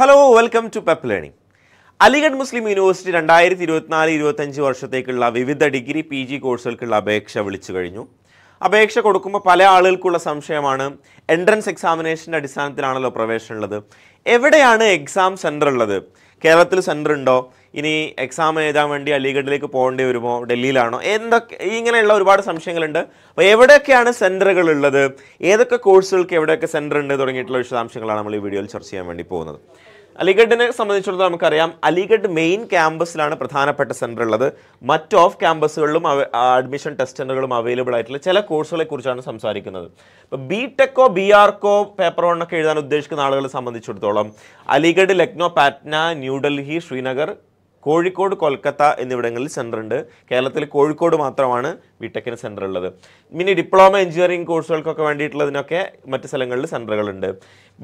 hello welcome to pep learning Aligarh Muslim university രണ്ടായിരത്തി ഇരുപത്തിനാല് ഇരുപത്തഞ്ച് വർഷത്തേക്കുള്ള വിവിധ ഡിഗ്രി പി ജി കോഴ്സുകൾക്കുള്ള അപേക്ഷ വിളിച്ചു കഴിഞ്ഞു അപേക്ഷ കൊടുക്കുമ്പോൾ പല ആളുകൾക്കുള്ള സംശയമാണ് എൻട്രൻസ് എക്സാമിനേഷൻ്റെ അടിസ്ഥാനത്തിലാണല്ലോ പ്രവേശനം ഉള്ളത് എവിടെയാണ് എക്സാം സെൻറ്റർ ഉള്ളത് കേരളത്തിൽ സെൻറ്റർ ഉണ്ടോ ഇനി എക്സാം എഴുതാൻ വേണ്ടി അലിഗഡിലേക്ക് പോകേണ്ടി വരുമോ ഡൽഹിയിലാണോ എന്തൊക്കെ ഇങ്ങനെയുള്ള ഒരുപാട് സംശയങ്ങളുണ്ട് അപ്പോൾ എവിടെയൊക്കെയാണ് സെൻറ്ററുകൾ ഉള്ളത് ഏതൊക്കെ കോഴ്സുകൾക്ക് എവിടെയൊക്കെ സെൻറ്റർ ഉണ്ട് തുടങ്ങിയിട്ടുള്ള വിശദാംശങ്ങളാണ് നമ്മൾ ഈ വീഡിയോയിൽ ചർച്ച ചെയ്യാൻ വേണ്ടി പോകുന്നത് അലിഗഡിനെ സംബന്ധിച്ചിടത്തോളം നമുക്കറിയാം അലിഗഡ് മെയിൻ ക്യാമ്പസിലാണ് പ്രധാനപ്പെട്ട സെൻ്റർ ഉള്ളത് മറ്റ് ഓഫ് ക്യാമ്പസുകളിലും അഡ്മിഷൻ ടെസ്റ്റ് സെൻ്ററുകളും അവൈലബിൾ ആയിട്ടുള്ള ചില കോഴ്സുകളെ കുറിച്ചാണ് സംസാരിക്കുന്നത് ഇപ്പോൾ ബി ടെക്കോ ബി ആർക്കോ പേപ്പർ വണ്ണൊക്കെ എഴുതാൻ ഉദ്ദേശിക്കുന്ന ആളുകളെ സംബന്ധിച്ചിടത്തോളം അലിഗഡ് ലക്നോ പാറ്റ്ന ന്യൂഡൽഹി ശ്രീനഗർ കോഴിക്കോട് കൊൽക്കത്ത എന്നിവിടങ്ങളിൽ സെൻ്റർ ഉണ്ട് കേരളത്തിൽ കോഴിക്കോട് മാത്രമാണ് വിടെക്കിന് സെൻ്റർ ഉള്ളത് പിന്നെ ഡിപ്ലോമ എഞ്ചിനീയറിംഗ് കോഴ്സുകൾക്കൊക്കെ വേണ്ടിയിട്ടുള്ളതിനൊക്കെ മറ്റ് സ്ഥലങ്ങളിൽ സെൻ്ററുകളുണ്ട്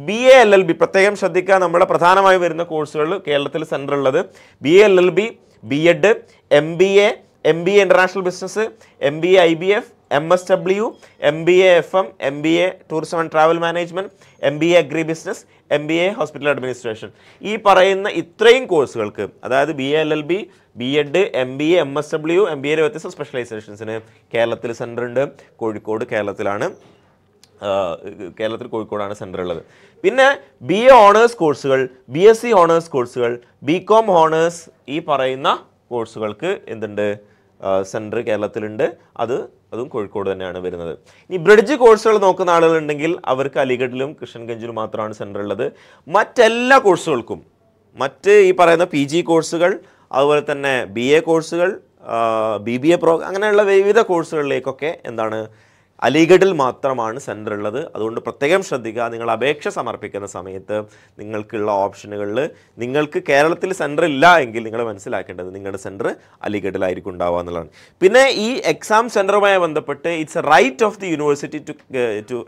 B A L L B പ്രത്യേകം ശ്രദ്ധിക്കുക നമ്മുടെ പ്രധാനമായി വരുന്ന കോഴ്സുകൾ കേരളത്തിൽ സെൻ്റർ ഉള്ളത് B L L B B Ed M B A M B A international business M B A I B F M S W M B A F M M B A tourism and travel management M B A agri business M B A hospital administration ഈ പറയുന്ന ഇത്രയും കോഴ്സുകൾക്ക് അതായത് B L L B B Ed M B A M S W M B എയിലെ വ്യത്യസ്ത സ്പെഷ്യലൈസേഷൻസിന് കേരളത്തിൽ centre ഉണ്ട് കോഴിക്കോട് കേരളത്തിലാണ് കേരളത്തിൽ കോഴിക്കോടാണ് സെൻ്റർ ഉള്ളത് പിന്നെ ബി എ ഓണേഴ്സ് കോഴ്സുകൾ ബി എസ് സി ഓണേഴ്സ് കോഴ്സുകൾ ബി കോം ഓണേഴ്സ് ഈ പറയുന്ന കോഴ്സുകൾക്ക് എന്തുണ്ട് സെൻറ്റർ കേരളത്തിലുണ്ട് അത് അതും കോഴിക്കോട് തന്നെയാണ് വരുന്നത് ഇനി ബ്രിഡ്ജ് കോഴ്സുകൾ നോക്കുന്ന ആളുകളുണ്ടെങ്കിൽ അവർക്ക് അലിഗഡിലും കൃഷ്ണഗഞ്ചിലും മാത്രമാണ് സെൻ്റർ ഉള്ളത് മറ്റെല്ലാ കോഴ്സുകൾക്കും മറ്റ് ഈ പറയുന്ന പി ജി കോഴ്സുകൾ അതുപോലെ തന്നെ ബി എ കോഴ്സുകൾ ബി ബി എ പ്രോ അങ്ങനെയുള്ള വിവിധ കോഴ്സുകളിലേക്കൊക്കെ എന്താണ് അലിഗഡിൽ മാത്രമാണ് സെൻറ്റർ ഉള്ളത് അതുകൊണ്ട് പ്രത്യേകം ശ്രദ്ധിക്കുക നിങ്ങൾ അപേക്ഷ സമർപ്പിക്കുന്ന സമയത്ത് നിങ്ങൾക്കുള്ള ഓപ്ഷനുകളിൽ നിങ്ങൾക്ക് കേരളത്തിൽ സെൻറ്റർ ഇല്ല എങ്കിൽ നിങ്ങൾ മനസ്സിലാക്കേണ്ടത് നിങ്ങളുടെ സെൻറ്റർ അലിഗഡിലായിരിക്കും ഉണ്ടാവുക എന്നുള്ളതാണ് പിന്നെ ഈ എക്സാം സെൻറ്ററുമായി ബന്ധപ്പെട്ട് it's a right of the university to to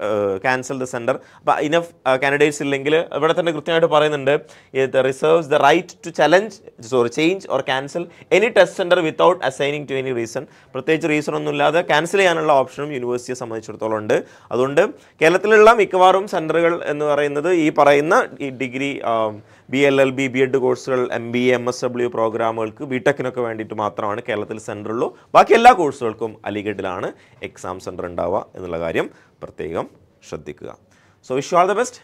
cancel the centre അപ്പോൾ ഇനഫ് കാൻഡിഡേറ്റ്സ് ഇല്ലെങ്കിൽ ഇവിടെ തന്നെ കൃത്യമായിട്ട് പറയുന്നുണ്ട് ഇത് reserves the right to challenge sorry change or cancel any test centre without assigning to any reason പ്രത്യേകിച്ച് റീസൺ ഒന്നുമില്ലാതെ cancel ചെയ്യാനുള്ള ഓപ്ഷനും യൂണിവേഴ്സിറ്റി സംബന്ധിച്ചിടത്തോളം ഉണ്ട് അതുകൊണ്ട് കേരളത്തിലുള്ള മിക്കവാറും സെൻറ്ററുകൾ എന്ന് പറയുന്നത് ഈ പറയുന്ന ഈ degree B L L B B Ed കോഴ്സുകൾ M B M S W പ്രോഗ്രാമുകൾക്ക് ബി ടെക്കിനൊക്കെ വേണ്ടിയിട്ട് മാത്രമാണ് കേരളത്തിൽ സെൻറ്റർ ഉള്ളൂ ബാക്കി എല്ലാ കോഴ്സുകൾക്കും അലിഗഡിലാണ് എക്സാം സെൻറ്റർ ഉണ്ടാവുക എന്നുള്ള കാര്യം പ്രത്യേകം ശ്രദ്ധിക്കുക so wish all the best